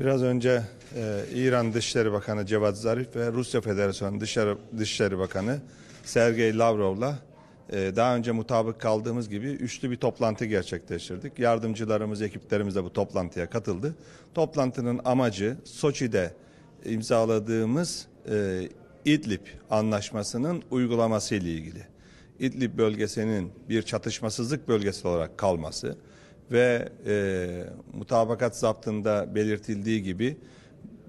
Biraz önce e, İran Dışişleri Bakanı Cevat Zarif ve Rusya Federasyonu Dışarı, Dışişleri Bakanı Sergey Lavrov'la e, daha önce mutabık kaldığımız gibi üçlü bir toplantı gerçekleştirdik. Yardımcılarımız, ekiplerimiz de bu toplantıya katıldı. Toplantının amacı Soçi'de imzaladığımız e, İdlib anlaşmasının uygulaması ile ilgili. İdlib bölgesinin bir çatışmasızlık bölgesi olarak kalması, ve e, mutabakat zaptında belirtildiği gibi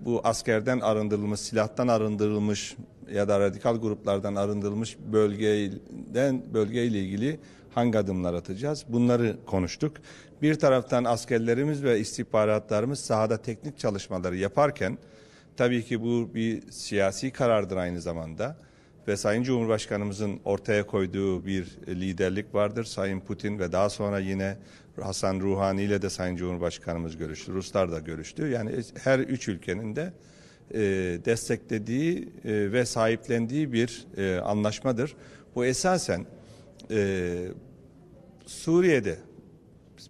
bu askerden arındırılmış, silahtan arındırılmış ya da radikal gruplardan arındırılmış bölgeden bölgeyle ilgili hangi adımlar atacağız? Bunları konuştuk. Bir taraftan askerlerimiz ve istihbaratlarımız sahada teknik çalışmaları yaparken tabii ki bu bir siyasi karardır aynı zamanda ve Sayın Cumhurbaşkanımızın ortaya koyduğu bir liderlik vardır. Sayın Putin ve daha sonra yine Hasan Ruhani ile de Sayın Cumhurbaşkanımız görüştü. Ruslar da görüştü. Yani her üç ülkenin de e, desteklediği e, ve sahiplendiği bir e, anlaşmadır. Bu esasen Suriye'de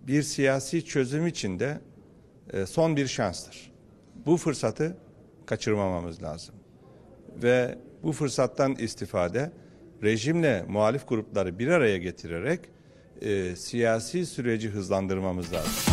bir siyasi çözüm içinde e, son bir şanstır. Bu fırsatı kaçırmamamız lazım. Ve bu fırsattan istifade rejimle muhalif grupları bir araya getirerek e, siyasi süreci hızlandırmamız lazım.